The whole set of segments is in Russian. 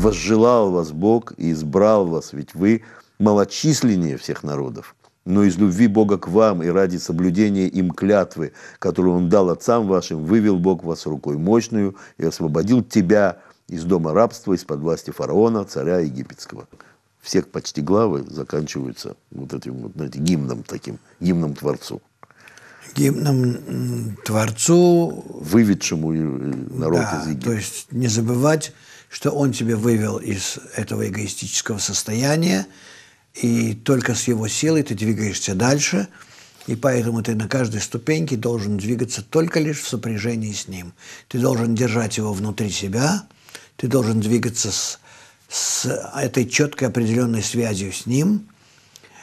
возжелал вас Бог и избрал вас, ведь вы малочисленнее всех народов, но из любви Бога к вам и ради соблюдения им клятвы, которую Он дал отцам вашим, вывел Бог вас рукой мощную и освободил тебя из дома рабства, из-под власти фараона, царя египетского. Всех почти главы заканчиваются вот этим вот, знаете, гимном таким, гимном Творцу гимном Творцу. Выведшему народ да, из Египта. То есть не забывать, что он тебя вывел из этого эгоистического состояния, и только с его силой ты двигаешься дальше, и поэтому ты на каждой ступеньке должен двигаться только лишь в сопряжении с ним. Ты должен держать его внутри себя, ты должен двигаться с, с этой четкой определенной связью с ним,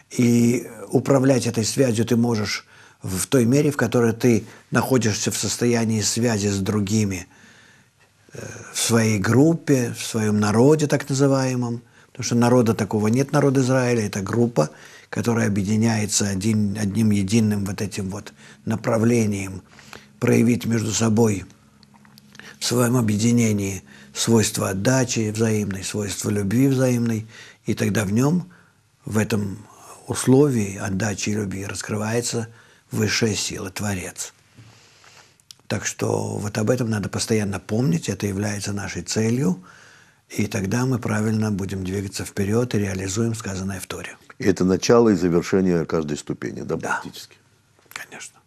и управлять этой связью ты можешь в той мере, в которой ты находишься в состоянии связи с другими, э, в своей группе, в своем народе так называемом, потому что народа такого нет, народ Израиля, это группа, которая объединяется один, одним единым вот этим вот направлением, проявить между собой в своем объединении свойства отдачи взаимной, свойства любви взаимной, и тогда в нем, в этом условии отдачи и любви раскрывается – высшая сила, Творец. Так что вот об этом надо постоянно помнить, это является нашей целью, и тогда мы правильно будем двигаться вперед и реализуем сказанное в Торе. И это начало и завершение каждой ступени, да, да. практически? конечно.